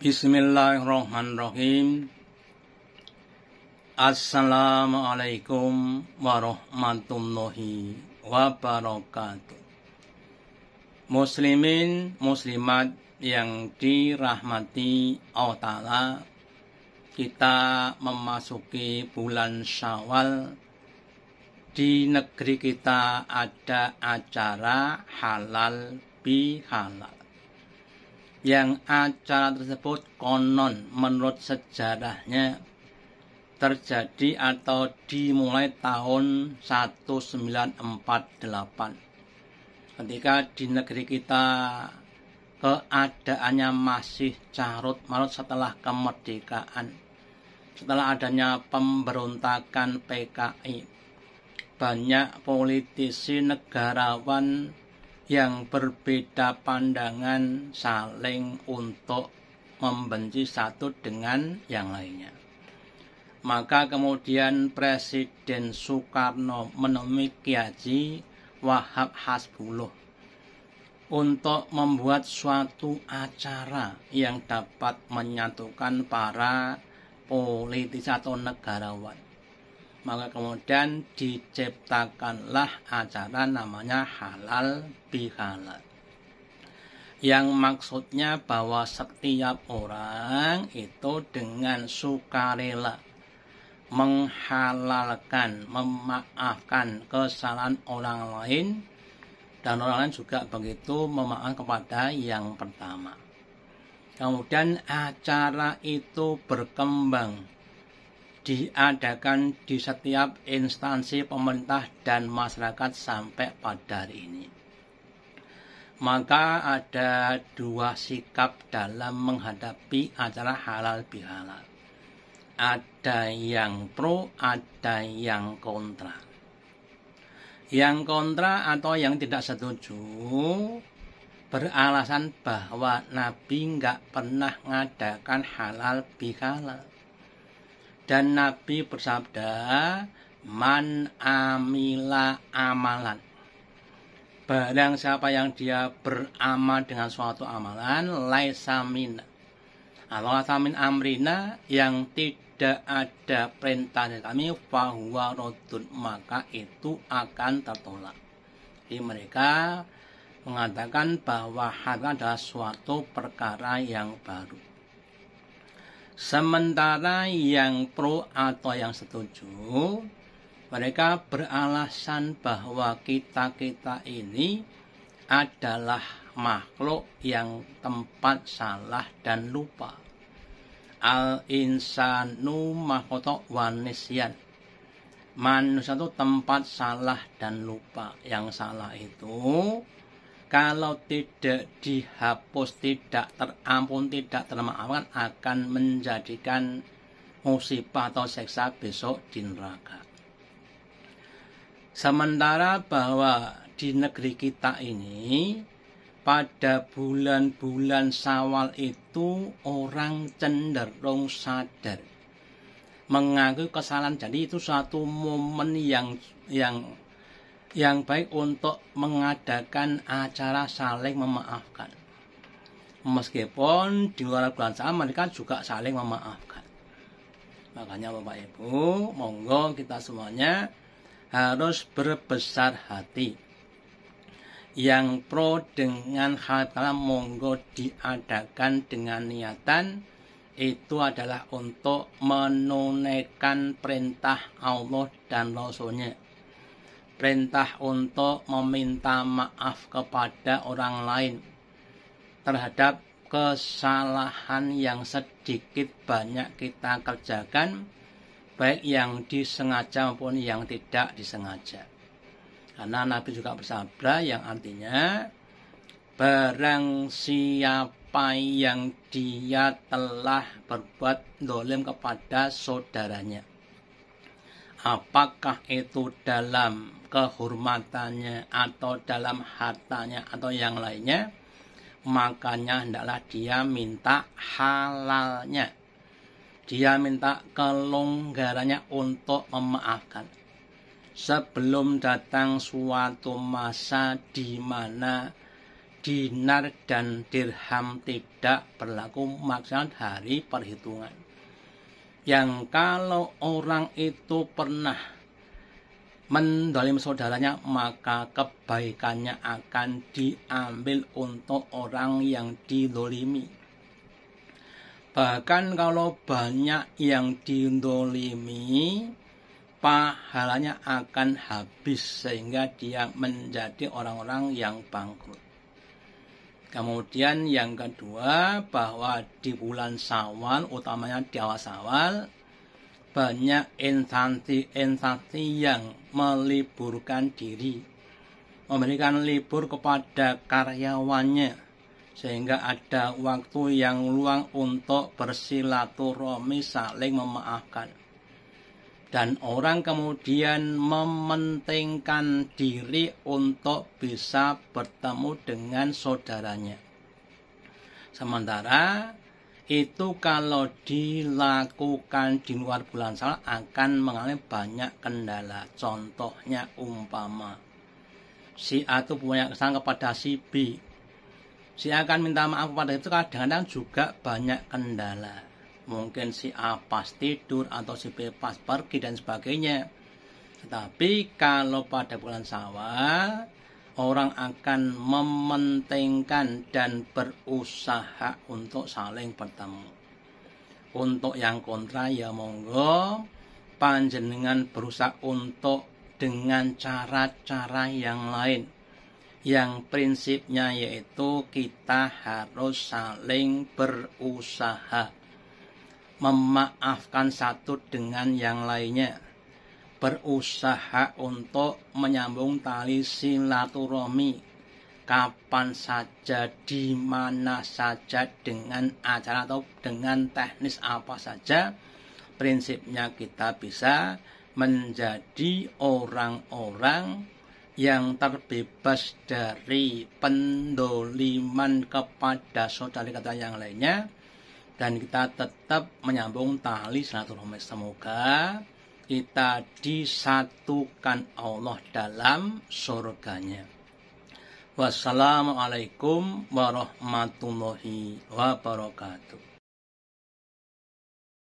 Bismillahirrahmanirrahim. Assalamualaikum warahmatullahi wabarakatuh. Muslimin, muslimat yang dirahmati Allah Ta'ala, kita memasuki bulan Syawal. Di negeri kita ada acara halal bihalal yang acara tersebut konon menurut sejarahnya terjadi atau dimulai tahun 1948 ketika di negeri kita keadaannya masih carut marut setelah kemerdekaan setelah adanya pemberontakan PKI banyak politisi negarawan yang berbeda pandangan saling untuk membenci satu dengan yang lainnya. Maka kemudian Presiden Soekarno menemui Kiai Wahab Hasbullah untuk membuat suatu acara yang dapat menyatukan para politis atau negarawan maka kemudian diciptakanlah acara namanya halal bihalal yang maksudnya bahwa setiap orang itu dengan sukarela menghalalkan, memaafkan kesalahan orang lain dan orang lain juga begitu memaafkan kepada yang pertama. Kemudian acara itu berkembang diadakan di setiap instansi pemerintah dan masyarakat sampai pada hari ini. Maka ada dua sikap dalam menghadapi acara halal bihalal. Ada yang pro, ada yang kontra. Yang kontra atau yang tidak setuju beralasan bahwa Nabi nggak pernah ngadakan halal bihalal dan Nabi bersabda, Man amila amalan. Barang siapa yang dia beramal dengan suatu amalan, laisamin mina. Atau min amrina yang tidak ada perintah dari kami, fahuwa rodun, maka itu akan tertolak. Jadi mereka mengatakan bahwa hal adalah suatu perkara yang baru. Sementara yang pro atau yang setuju, mereka beralasan bahwa kita-kita ini adalah makhluk yang tempat salah dan lupa. Al-insanu mahkoto wanisyan. Manusia itu tempat salah dan lupa. Yang salah itu kalau tidak dihapus, tidak terampun, tidak termaafkan akan menjadikan musibah atau seksa besok di neraka. Sementara bahwa di negeri kita ini pada bulan-bulan sawal itu orang cenderung sadar mengaku kesalahan jadi itu satu momen yang yang yang baik untuk mengadakan acara saling memaafkan. Meskipun di luar bulan saham mereka juga saling memaafkan. Makanya Bapak Ibu, monggo kita semuanya harus berbesar hati. Yang pro dengan hal kalam monggo diadakan dengan niatan itu adalah untuk menunaikan perintah Allah dan Rasulnya perintah untuk meminta maaf kepada orang lain terhadap kesalahan yang sedikit banyak kita kerjakan baik yang disengaja maupun yang tidak disengaja karena Nabi juga bersabda yang artinya barang siapa yang dia telah berbuat dolim kepada saudaranya apakah itu dalam kehormatannya atau dalam hartanya atau yang lainnya makanya hendaklah dia minta halalnya dia minta kelonggarannya untuk memaafkan sebelum datang suatu masa di mana dinar dan dirham tidak berlaku maksimal hari perhitungan yang kalau orang itu pernah mendolim saudaranya maka kebaikannya akan diambil untuk orang yang didolimi bahkan kalau banyak yang didolimi pahalanya akan habis sehingga dia menjadi orang-orang yang bangkrut Kemudian yang kedua bahwa di bulan Sawal, utamanya di awal Sawal, banyak instansi-instansi yang meliburkan diri, memberikan libur kepada karyawannya, sehingga ada waktu yang luang untuk bersilaturahmi saling memaafkan dan orang kemudian mementingkan diri untuk bisa bertemu dengan saudaranya. Sementara itu kalau dilakukan di luar bulan salat akan mengalami banyak kendala. Contohnya umpama si A itu punya kesan kepada si B. Si A akan minta maaf kepada itu kadang-kadang juga banyak kendala mungkin si A pas tidur atau si B pas pergi dan sebagainya. Tetapi kalau pada bulan Sawal orang akan mementingkan dan berusaha untuk saling bertemu. Untuk yang kontra ya monggo panjenengan berusaha untuk dengan cara-cara yang lain yang prinsipnya yaitu kita harus saling berusaha memaafkan satu dengan yang lainnya berusaha untuk menyambung tali silaturahmi kapan saja, di mana saja, dengan acara atau dengan teknis apa saja, prinsipnya kita bisa menjadi orang-orang yang terbebas dari pendoliman kepada saudara kata yang lainnya dan kita tetap menyambung tali silaturahmi semoga kita disatukan Allah dalam surganya wassalamualaikum warahmatullahi wabarakatuh